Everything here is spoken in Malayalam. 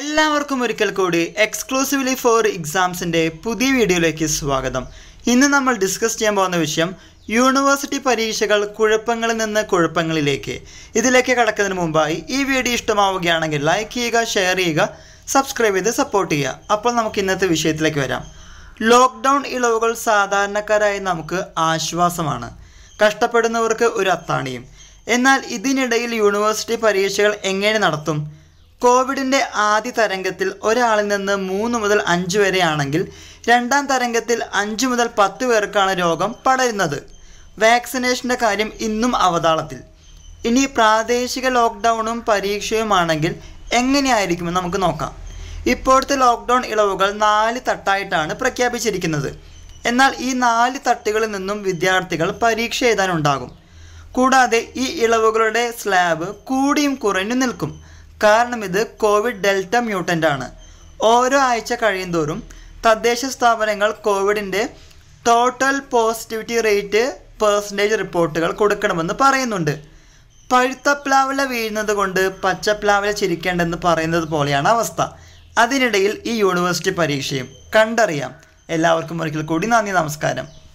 എല്ലാവർക്കും ഒരിക്കൽ കൂടി എക്സ്ക്ലൂസീവ്ലി ഫോർ എക്സാംസിൻ്റെ പുതിയ വീഡിയോയിലേക്ക് സ്വാഗതം ഇന്ന് നമ്മൾ ഡിസ്കസ് ചെയ്യാൻ പോകുന്ന വിഷയം യൂണിവേഴ്സിറ്റി പരീക്ഷകൾ കുഴപ്പങ്ങളിൽ നിന്ന് കുഴപ്പങ്ങളിലേക്ക് ഇതിലേക്ക് കടക്കുന്നതിന് മുമ്പായി ഈ വീഡിയോ ഇഷ്ടമാവുകയാണെങ്കിൽ ലൈക്ക് ചെയ്യുക ഷെയർ ചെയ്യുക സബ്സ്ക്രൈബ് ചെയ്ത് സപ്പോർട്ട് ചെയ്യുക അപ്പോൾ നമുക്ക് ഇന്നത്തെ വിഷയത്തിലേക്ക് വരാം ലോക്ക്ഡൗൺ ഇളവുകൾ സാധാരണക്കാരായി നമുക്ക് ആശ്വാസമാണ് കഷ്ടപ്പെടുന്നവർക്ക് ഒരു അത്താണിയും എന്നാൽ ഇതിനിടയിൽ യൂണിവേഴ്സിറ്റി പരീക്ഷകൾ എങ്ങനെ നടത്തും കോവിഡിൻ്റെ ആദ്യ തരംഗത്തിൽ ഒരാളിൽ നിന്ന് മൂന്ന് മുതൽ അഞ്ച് വരെയാണെങ്കിൽ രണ്ടാം തരംഗത്തിൽ അഞ്ച് മുതൽ പത്ത് പേർക്കാണ് രോഗം പടരുന്നത് വാക്സിനേഷൻ്റെ കാര്യം ഇന്നും അവതാളത്തിൽ ഇനി പ്രാദേശിക ലോക്ക്ഡൗണും പരീക്ഷയുമാണെങ്കിൽ എങ്ങനെയായിരിക്കുമെന്ന് നമുക്ക് നോക്കാം ഇപ്പോഴത്തെ ലോക്ക്ഡൗൺ ഇളവുകൾ നാല് തട്ടായിട്ടാണ് പ്രഖ്യാപിച്ചിരിക്കുന്നത് എന്നാൽ ഈ നാല് തട്ടുകളിൽ നിന്നും വിദ്യാർത്ഥികൾ പരീക്ഷ എഴുതാനുണ്ടാകും കൂടാതെ ഈ ഇളവുകളുടെ സ്ലാബ് കൂടിയും കുറഞ്ഞു നിൽക്കും കാരണം ഇത് കോവിഡ് ഡെൽറ്റ മ്യൂട്ടൻ്റ് ആണ് ഓരോ ആഴ്ച കഴിയുന്തോറും തദ്ദേശ സ്ഥാപനങ്ങൾ കോവിഡിൻ്റെ ടോട്ടൽ പോസിറ്റിവിറ്റി റേറ്റ് പേഴ്സൻറ്റേജ് റിപ്പോർട്ടുകൾ കൊടുക്കണമെന്ന് പറയുന്നുണ്ട് പഴുത്ത പ്ലാവില വീഴുന്നത് കൊണ്ട് പച്ചപ്ലാവില ചിരിക്കേണ്ടെന്ന് പറയുന്നത് പോലെയാണ് അവസ്ഥ അതിനിടയിൽ ഈ യൂണിവേഴ്സിറ്റി പരീക്ഷയും കണ്ടറിയാം എല്ലാവർക്കും ഒരിക്കൽ കൂടി നന്ദി നമസ്കാരം